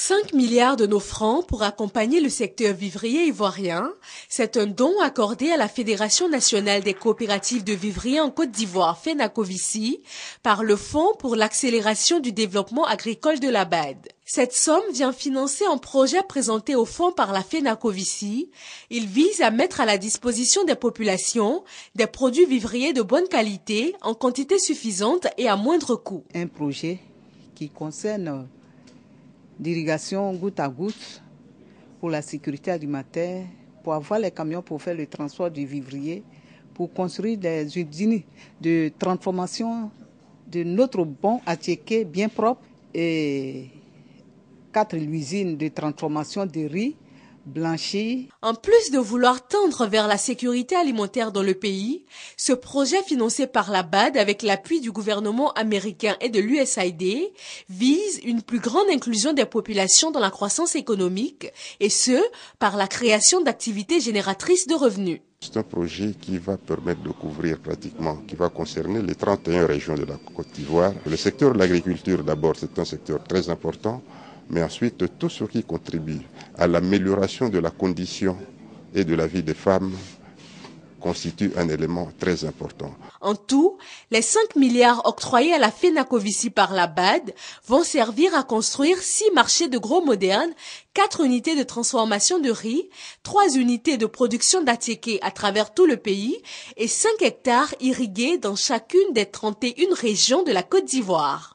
5 milliards de nos francs pour accompagner le secteur vivrier ivoirien, c'est un don accordé à la Fédération nationale des coopératives de vivriers en Côte d'Ivoire, FENACOVICI, par le Fonds pour l'accélération du développement agricole de la Cette somme vient financer un projet présenté au fonds par la FENACOVICI. Il vise à mettre à la disposition des populations des produits vivriers de bonne qualité, en quantité suffisante et à moindre coût. Un projet qui concerne d'irrigation goutte à goutte pour la sécurité alimentaire, pour avoir les camions pour faire le transport du vivrier, pour construire des usines de transformation de notre bon attiéké bien propre et quatre usines de transformation de riz en plus de vouloir tendre vers la sécurité alimentaire dans le pays, ce projet financé par la BAD avec l'appui du gouvernement américain et de l'USAID vise une plus grande inclusion des populations dans la croissance économique et ce, par la création d'activités génératrices de revenus. C'est un projet qui va permettre de couvrir pratiquement, qui va concerner les 31 régions de la Côte d'Ivoire. Le secteur de l'agriculture, d'abord, c'est un secteur très important mais ensuite tout ce qui contribue à l'amélioration de la condition et de la vie des femmes constitue un élément très important. En tout, les 5 milliards octroyés à la FENACOVICI par la BAD vont servir à construire 6 marchés de gros modernes, 4 unités de transformation de riz, 3 unités de production d'attiéké à travers tout le pays et 5 hectares irrigués dans chacune des 31 régions de la Côte d'Ivoire.